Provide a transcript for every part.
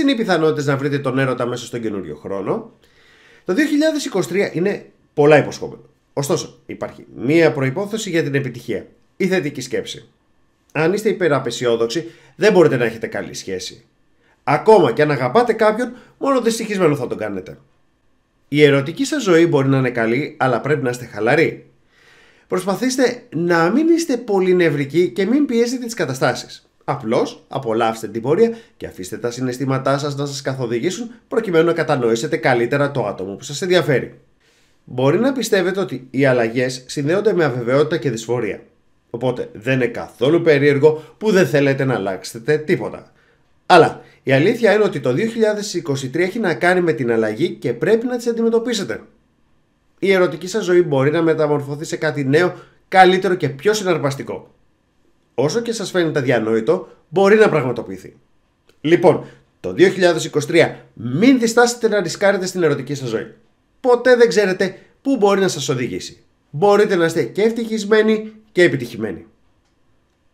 είναι οι πιθανότητες να βρείτε τον έρωτα μέσα στον καινούριο χρόνο. Το 2023 είναι πολλά υποσχόμενο. Ωστόσο, υπάρχει μία προπόθεση για την επιτυχία. Η θετική σκέψη. Αν είστε υπεραπεσιόδοξοι, δεν μπορείτε να έχετε καλή σχέση. Ακόμα και αν αγαπάτε κάποιον, μόνο δυστυχισμένο θα τον κάνετε. Η ερωτική σας ζωή μπορεί να είναι καλή, αλλά πρέπει να είστε χαλαροί. Προσπαθήστε να μην είστε πολύ νευρικοί και μην πιέζετε τις καταστάσεις. Απλώς απολαύστε την πορεία και αφήστε τα συναισθήματά σας να σας καθοδηγήσουν προκειμένου να κατανοήσετε καλύτερα το άτομο που σας ενδιαφέρει. Μπορεί να πιστεύετε ότι οι αλλαγές συνδέονται με αβεβαιότητα και δυσφορία. Οπότε δεν είναι καθόλου περίεργο που δεν θέλετε να αλλάξετε τίποτα. Αλλά η αλήθεια είναι ότι το 2023 έχει να κάνει με την αλλαγή και πρέπει να τις αντιμετωπίσετε. Η ερωτική σας ζωή μπορεί να μεταμορφωθεί σε κάτι νέο, καλύτερο και πιο συναρπαστικό όσο και σας φαίνεται διανόητο, μπορεί να πραγματοποιηθεί. Λοιπόν, το 2023 μην διστάσετε να ρισκάρετε στην ερωτική σας ζωή. Ποτέ δεν ξέρετε πού μπορεί να σας οδηγήσει. Μπορείτε να είστε και ευτυχισμένοι και επιτυχημένοι.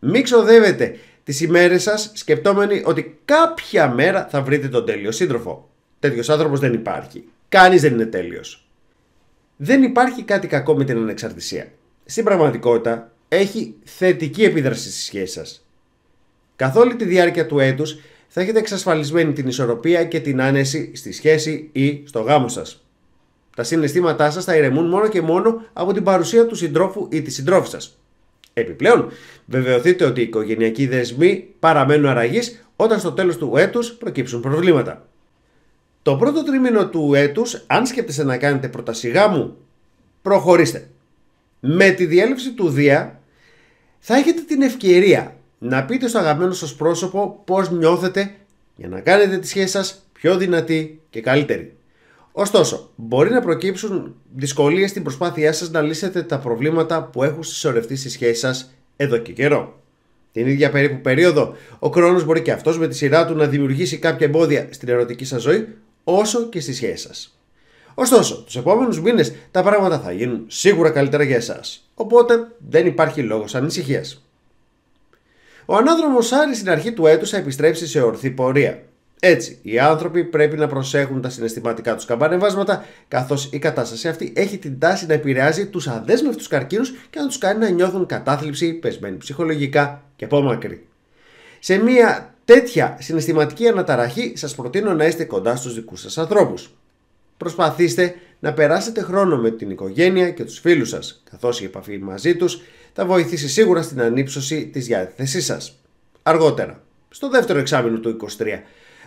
Μην ξοδεύετε τις ημέρες σας σκεπτόμενοι ότι κάποια μέρα θα βρείτε τον τέλειο σύντροφο. Τέτοιος άνθρωπος δεν υπάρχει. Κανείς δεν είναι τέλειος. Δεν υπάρχει κάτι κακό με την ανεξαρτησία. Στην πραγματικότητα, έχει θετική επίδραση στη σχέση σας. Καθ' όλη τη διάρκεια του έτους θα έχετε εξασφαλισμένη την ισορροπία και την άνεση στη σχέση ή στο γάμο σας. Τα συναισθήματά σας θα ηρεμούν μόνο και μόνο από την παρουσία του συντρόφου ή της συντρόφης σας. Επιπλέον, βεβαιωθείτε ότι οι οικογενειακοί δεσμοί παραμένουν αραγείς όταν στο τέλος του έτους προκύψουν προβλήματα. Το πρώτο τρίμηνο του έτους, αν σκέφτεστε να κάνετε πρόταση γάμου, προχωρήστε. Με τη διέλευση του Δία θα έχετε την ευκαιρία να πείτε στο αγαπημένο σας πρόσωπο πώς νιώθετε για να κάνετε τη σχέση σας πιο δυνατή και καλύτερη. Ωστόσο, μπορεί να προκύψουν δυσκολίες στην προσπάθειά σας να λύσετε τα προβλήματα που έχουν συσσωρευτεί στη σχέση σας εδώ και καιρό. Την ίδια περίπου περίοδο, ο χρόνος μπορεί και αυτός με τη σειρά του να δημιουργήσει κάποια εμπόδια στην ερωτική σας ζωή, όσο και στη σχέση σας. Ωστόσο, τους επόμενους μήνες τα πράγματα θα γίνουν σίγουρα καλύτερα για εσάς. Οπότε δεν υπάρχει λόγος ανησυχίας. Ο ανάδρομος Άρης στην αρχή του έτους θα επιστρέψει σε ορθή πορεία. Έτσι, οι άνθρωποι πρέπει να προσέχουν τα συναισθηματικά τους καμπανεβάσματα, καθώς η κατάσταση αυτή έχει την τάση να επηρεάζει τους αδέσμευτους καρκίνους και να τους κάνει να νιώθουν κατάθλιψη, πεσμένη ψυχολογικά και μακρύ. Σε μια τέτοια συναισθηματική αναταραχή, σας προτείνω να είστε κοντά στους δικούς σας ανθρώπους. Προσπαθήστε να περάσετε χρόνο με την οικογένεια και τους φίλους σας, καθώς η επαφή μαζί τους θα βοηθήσει σίγουρα στην ανύψωση της διάθεσής σας. Αργότερα, στο δεύτερο εξάμεινο του 23,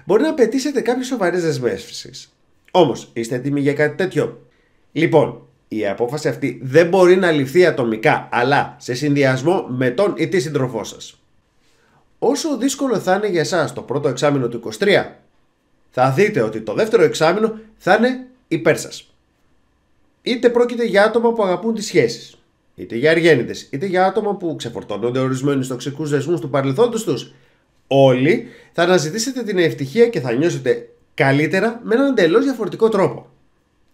μπορεί να απαιτήσετε κάποιες σοβαρές δεσμεύσεις. Όμως, είστε έτοιμοι για κάτι τέτοιο. Λοιπόν, η απόφαση αυτή δεν μπορεί να ληφθεί ατομικά, αλλά σε συνδυασμό με τον ή τη σύντροφό σας. Όσο δύσκολο θα είναι για εσάς το πρώτο εξάμεινο του 23, θα δείτε ότι το δεύτερο εξάμεινο θα είναι υπέρ σας. Είτε πρόκειται για άτομα που αγαπούν τις σχέσεις, είτε για αργέννητες, είτε για άτομα που ξεφορτώνονται ορισμένου τοξικού δεσμούς του παρελθόντος τους, όλοι θα αναζητήσετε την ευτυχία και θα νιώσετε καλύτερα με έναν εντελώς διαφορετικό τρόπο.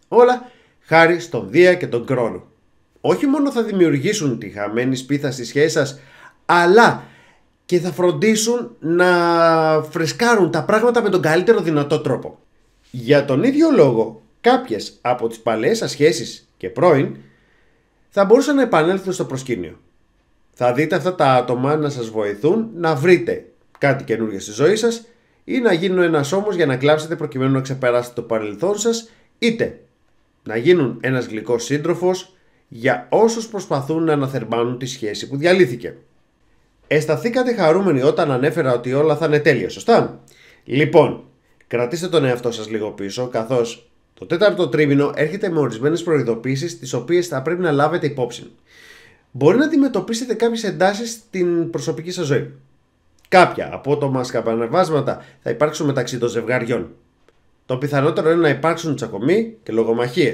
Όλα χάρη στον Δία και τον Κρόνο. Όχι μόνο θα δημιουργήσουν τη χαμένη σπίθα στη σχέση σας, αλλά και θα φροντίσουν να φρεσκάρουν τα πράγματα με τον καλύτερο δυνατό τρόπο. Για τον ίδιο λόγο, κάποιες από τις παλαιές σας σχέσεις και πρώην θα μπορούσαν να επανέλθουν στο προσκήνιο. Θα δείτε αυτά τα άτομα να σας βοηθούν να βρείτε κάτι καινούργιο στη ζωή σας ή να γίνουν ένας όμως για να κλάψετε προκειμένου να ξεπεράσετε το παρελθόν σας είτε να γίνουν ένας γλυκός σύντροφος για όσους προσπαθούν να αναθερμάνουν τη σχέση που διαλύθηκε. Εσταθήκατε χαρούμενοι όταν ανέφερα ότι όλα θα είναι τέλεια, σωστά. Λοιπόν, κρατήστε τον εαυτό σας λίγο πίσω, καθώς το τέταρτο τρίμηνο έρχεται με ορισμένες προειδοποίησεις, τις οποίες θα πρέπει να λάβετε υπόψη. Μπορεί να αντιμετωπίσετε κάποιες εντάσεις στην προσωπική σας ζωή. Κάποια από απότομα σκαπανεβάσματα θα υπάρξουν μεταξύ των ζευγαριών. Το πιθανότερο είναι να υπάρξουν τσακωμοί και λογομαχίες.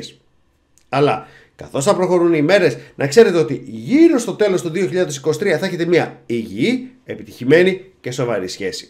Αλλά Καθώς θα προχωρούν οι μέρες, να ξέρετε ότι γύρω στο τέλος του 2023 θα έχετε μια υγιή, επιτυχημένη και σοβαρή σχέση.